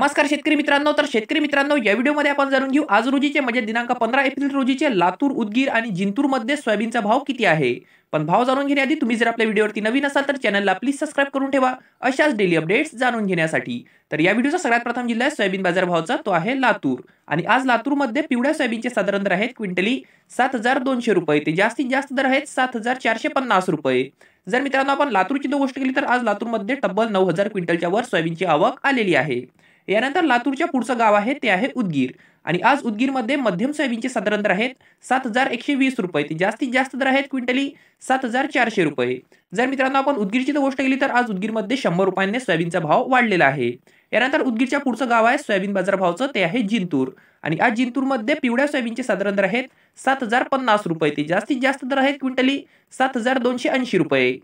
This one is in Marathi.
नमस्कार शेतकरी मित्रांनो तर शेतकरी मित्रांनो या व्हिडिओमध्ये आपण जाणून घेऊ आज रोजीचे म्हणजे दिनांक पंधरा एप्रिल रोजीचे लातूर उदगीर आणि जिंतूरमध्ये सोयाबीनचा भाव किती आहे पण भाव जाणून घेण्याआधी तुम्ही जर आपल्या व्हिडिओवरती नवीन असाल तर चॅनलला प्लीज सबस्क्राईब करून ठेवा अशाच डेली अपडेट्स जाणून घेण्यासाठी तर या व्हिडिओचा सगळ्यात प्रथम जिल्हा आहे सोयाबीन बाजार भावचा तो आहे लातूर आणि आज लातूरमध्ये पिवळ्या सोयाबीनचे साधारण दर आहेत क्विंटली सात हजार दोनशे रुपये ते जास्तीत जास्त दर आहेत सात हजार चारशे पन्नास रुपये जर मित्रांनो आपण लातूरची दोन गोष्ट केली तर आज लातूरमध्ये तब्बल नऊ हजार क्विंटलच्या वर सोयाबीनची आवक आलेली आहे यानंतर लातूरच्या पुढचं गाव आहे ते आहे उदगीर आणि आज उदगीरमध्ये मध्यम सोयाबीनचे साधारण दर आहेत सात हजार एकशे वीस रुपये ते जास्तीत जास्त दर आहेत क्विंटली सात हजार चारशे रुपये जर मित्रांनो आपण उदगीरची गोष्ट केली तर आज उदगीरमध्ये शंभर रुपयांनी सोयाबीनचा भाव वाढलेला आहे यानंतर उदगीरच्या पुढचं गाव आहे सोयाबीन बाजार भावचं ते आहे जिंतूर आणि आज जिंतूरमध्ये पिवळ्या सोयाबीनचे साधारण दर आहेत सात हजार पन्नास रुपये ते जास्तीत जास्त दर आहेत क्विंटली सात हजार दोनशे ऐंशी रुपये